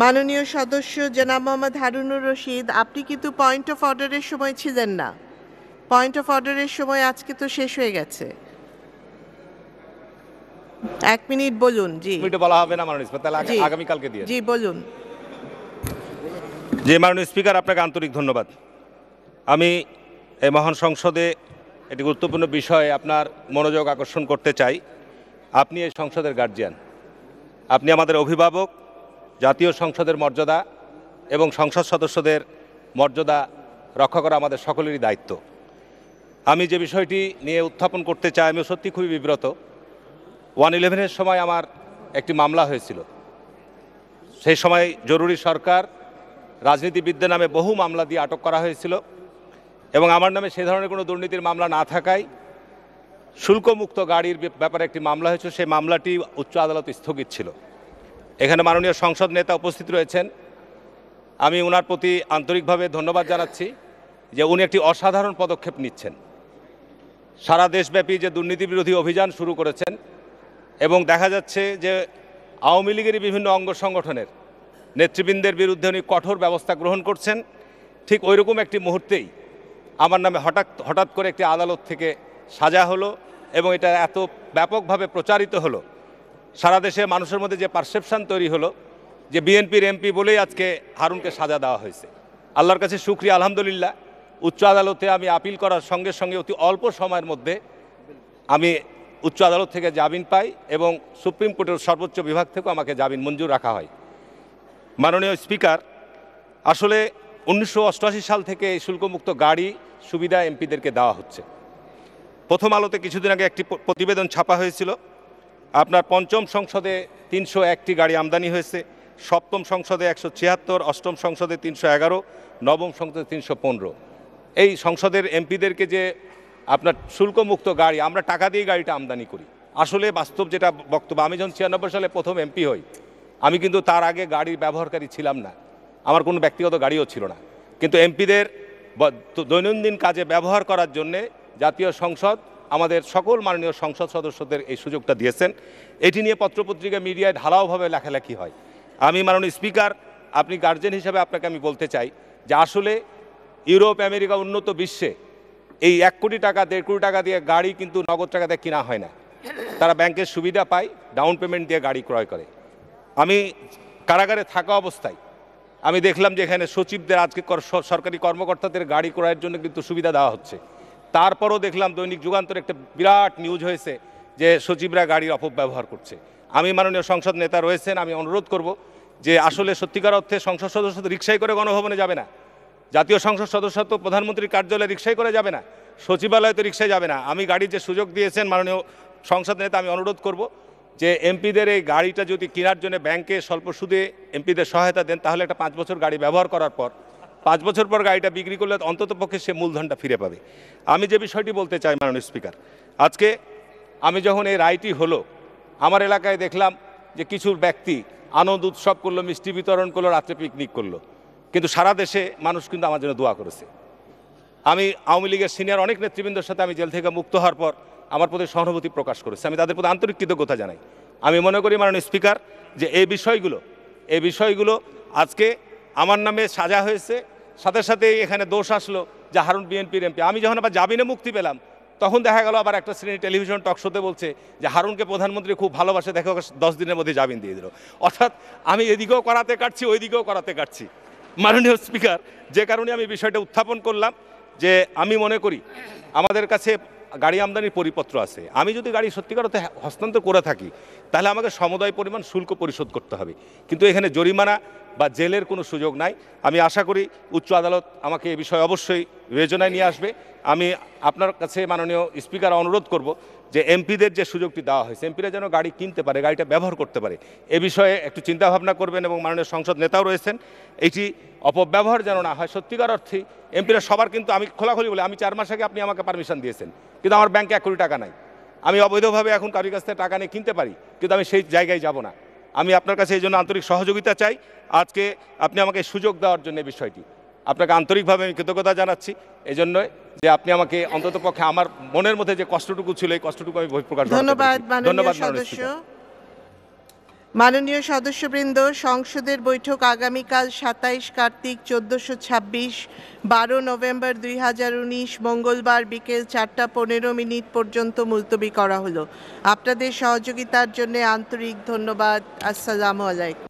মাননীয় সদস্য জেনাব মোহাম্মদ হারুনুর রশিদ আপনি কিন্তু পয়েন্ট অফ অর্ডারের সময় ছিলেন না পয়েন্ট অফ অর্ডারের সময় আজকে তো শেষ হয়ে গেছে এক মিনিট বলুন জি মিনিটে বলা হবে না মাননীয় স্পিকার তাহলে আগামী কালকে দিয়ে জি বলুন জি মাননীয় স্পিকার আপনাকে আন্তরিক ধন্যবাদ আমি এই মহান সংসদে একটি গুরুত্বপূর্ণ বিষয়ে আপনার মনোযোগ আকর্ষণ করতে চাই আপনি এই সংসদের গার্জিয়ান আপনি আমাদের অভিভাবক জাতীয় সংসদের মর্যাদা এবং সংসদ সদস্যদের মর্যাদা রক্ষা করা আমাদের সকলেরই দায়িত্ব আমি যে বিষয়টি নিয়ে উত্থাপন করতে চাই আমি সত্যি খুবই বিব্রত ওয়ান ইলেভেনের সময় আমার একটি মামলা হয়েছিল সেই সময় জরুরি সরকার রাজনীতিবিদদের নামে বহু মামলা দিয়ে আটক করা হয়েছিল এবং আমার নামে সেই ধরনের কোনো দুর্নীতির মামলা না থাকায় শুল্কমুক্ত গাড়ির ব্যাপারে একটি মামলা হয়েছিল সেই মামলাটি উচ্চ আদালত স্থগিত ছিল এখানে মাননীয় সংসদ নেতা উপস্থিত রয়েছেন আমি ওনার প্রতি আন্তরিকভাবে ধন্যবাদ জানাচ্ছি যে উনি একটি অসাধারণ পদক্ষেপ নিচ্ছেন সারা দেশব্যাপী যে দুর্নীতি বিরোধী অভিযান শুরু করেছেন এবং দেখা যাচ্ছে যে আওয়ামী লীগেরই বিভিন্ন অঙ্গ সংগঠনের নেতৃবৃন্দের বিরুদ্ধে উনি কঠোর ব্যবস্থা গ্রহণ করছেন ঠিক ওইরকম একটি মুহূর্তেই আমার নামে হঠাৎ হঠাৎ করে একটি আদালত থেকে সাজা হলো এবং এটা এত ব্যাপকভাবে প্রচারিত হলো সারা দেশে মানুষের মধ্যে যে পারসেপশান তৈরি হলো যে বিএনপির এমপি বলেই আজকে হারুনকে সাজা দেওয়া হয়েছে আল্লাহর কাছে সুক্রিয়া আলহামদুলিল্লাহ উচ্চ আদালতে আমি আপিল করার সঙ্গে সঙ্গে অতি অল্প সময়ের মধ্যে আমি উচ্চ আদালত থেকে জামিন পাই এবং সুপ্রিম কোর্টের সর্বোচ্চ বিভাগ থেকেও আমাকে জামিন মঞ্জুর রাখা হয় মাননীয় স্পিকার আসলে উনিশশো সাল থেকে এই শুল্কমুক্ত গাড়ি সুবিধা এমপিদেরকে দেওয়া হচ্ছে প্রথম আলোতে কিছুদিন আগে একটি প্রতিবেদন ছাপা হয়েছিল আপনার পঞ্চম সংসদে তিনশো একটি গাড়ি আমদানি হয়েছে সপ্তম সংসদে একশো ছিয়াত্তর অষ্টম সংসদে তিনশো এগারো নবম সংসদে তিনশো পনেরো এই সংসদের এমপিদেরকে যে আপনার শুল্কমুক্ত গাড়ি আমরা টাকা দিয়ে গাড়িটা আমদানি করি আসলে বাস্তব যেটা বক্তব্য আমি যখন ছিয়ানব্বই সালে প্রথম এমপি হই আমি কিন্তু তার আগে গাড়ির ব্যবহারকারী ছিলাম না আমার কোনো ব্যক্তিগত গাড়িও ছিল না কিন্তু এমপিদের দৈনন্দিন কাজে ব্যবহার করার জন্যে জাতীয় সংসদ আমাদের সকল মাননীয় সংসদ সদস্যদের এই সুযোগটা দিয়েছেন এটি নিয়ে পত্রপত্রিকা মিডিয়ায় ঢালাওভাবে লেখালেখি হয় আমি মাননীয় স্পিকার আপনি গার্জেন হিসাবে আপনাকে আমি বলতে চাই যে আসলে ইউরোপ আমেরিকা উন্নত বিশ্বে এই এক কোটি টাকা দেড় কোটি টাকা দিয়ে গাড়ি কিন্তু নগদ টাকা দিয়ে কেনা হয় না তারা ব্যাংকের সুবিধা পায় ডাউন পেমেন্ট দিয়ে গাড়ি ক্রয় করে আমি কারাগারে থাকা অবস্থায় আমি দেখলাম যে এখানে সচিবদের আজকে সরকারি কর্মকর্তাদের গাড়ি ক্রয়ের জন্য কিন্তু সুবিধা দেওয়া হচ্ছে তারপরও দেখলাম দৈনিক যুগান্তর একটা বিরাট নিউজ হয়েছে যে সচিবরা গাড়ির অপব্যবহার করছে আমি মাননীয় সংসদ নেতা রয়েছেন আমি অনুরোধ করব যে আসলে সত্যিকার অর্থে সংসদ সদস্য তো রিক্সাই করে গণভবনে যাবে না জাতীয় সংসদ সদস্য তো প্রধানমন্ত্রীর কার্যালয়ে রিক্সাই করে যাবে না সচিবালয় তো রিক্সায় যাবে না আমি গাড়ির যে সুযোগ দিয়েছেন মাননীয় সংসদ নেতা আমি অনুরোধ করব যে এমপিদের এই গাড়িটা যদি কেনার জন্য ব্যাংকে স্বল্প সুদে এমপিদের সহায়তা দেন তাহলে একটা পাঁচ বছর গাড়ি ব্যবহার করার পর পাঁচ বছর পর গাড়িটা বিক্রি করলে অন্তত পক্ষে সে মূলধনটা ফিরে পাবে আমি যে বিষয়টি বলতে চাই মাননীয় স্পিকার আজকে আমি যখন এই রায়টি হলো আমার এলাকায় দেখলাম যে কিছু ব্যক্তি আনন্দ উৎসব করলো মিষ্টি বিতরণ করলো রাত্রে পিকনিক করলো কিন্তু সারা দেশে মানুষ কিন্তু আমার জন্য দোয়া করেছে আমি আওয়ামী লীগের সিনিয়র অনেক নেতৃবৃন্দর সাথে আমি জেল থেকে মুক্ত হওয়ার পর আমার প্রতি সহানুভূতি প্রকাশ করেছে আমি তাদের প্রতি আন্তরিক কৃতজ্ঞতা জানাই আমি মনে করি মাননীয় স্পিকার যে এই বিষয়গুলো এই বিষয়গুলো আজকে আমার নামে সাজা হয়েছে সাথে সাথেই এখানে দোষ আসলো যে হারুন বিএনপির এমপি আমি যখন আবার জামিনে মুক্তি পেলাম তখন দেখা গেল আবার একটা শ্রেণী টেলিভিশন টক শোতে বলছে যে হারুনকে প্রধানমন্ত্রী খুব ভালোবাসে দেখো দশ দিনের মধ্যে জামিন দিয়ে দিল অর্থাৎ আমি এদিকেও করাতে কাটছি ওইদিকেও করাতে কাটছি মাননীয় স্পিকার যে কারণে আমি বিষয়টা উত্থাপন করলাম যে আমি মনে করি আমাদের কাছে গাড়ি আমদানির পরিপত্র আছে আমি যদি গাড়ি সত্যিকার হস্তান্তর করে থাকি তাহলে আমাকে সমুদায় পরিমাণ শুল্ক পরিশোধ করতে হবে কিন্তু এখানে জরিমানা বা জেলের কোনো সুযোগ নাই আমি আশা করি উচ্চ আদালত আমাকে এ বিষয়ে অবশ্যই বিবেচনায় নিয়ে আসবে আমি আপনার কাছে মাননীয় স্পিকার অনুরোধ করব যে এমপিদের যে সুযোগটি দেওয়া হয়েছে এমপিরা যেন গাড়ি কিনতে পারে গাড়িটা ব্যবহার করতে পারে এ বিষয়ে একটু চিন্তাভাবনা করবেন এবং মাননীয় সংসদ নেতাও রয়েছেন এটি অপব্যবহার যেন না হয় সত্যিকার অর্থে এমপিরা সবার কিন্তু আমি খোলাখুলি বলি আমি চার মাস আগে আপনি আমাকে পারমিশন দিয়েছেন কিন্তু আমার ব্যাংকে এক কোটি টাকা নাই আমি অবৈধভাবে এখন কারোর কাছ থেকে টাকা নিয়ে কিনতে পারি কিন্তু আমি সেই জায়গায় যাব না আমি আপনার কাছে এই জন্য আন্তরিক সহযোগিতা চাই আজকে আপনি আমাকে সুযোগ দেওয়ার জন্য বিষয়টি আপনাকে আন্তরিকভাবে আমি কৃতজ্ঞতা জানাচ্ছি এই জন্যই যে আপনি আমাকে অন্তত পক্ষে আমার মনের মধ্যে যে কষ্টটুকু ছিল এই কষ্টটুকু আমি বহিপ্রকাশ ধন্যবাদ ধন্যবাদ সদস্য মাননীয় সদস্যবৃন্দ সংসদের বৈঠক আগামীকাল সাতাইশ কার্তিক চোদ্দোশো ছাব্বিশ বারো নভেম্বর দুই হাজার উনিশ মঙ্গলবার বিকেল চারটা পনেরো মিনিট পর্যন্ত মুলতবি করা হলো আপনাদের সহযোগিতার জন্য আন্তরিক ধন্যবাদ আসসালামু আলাইকুম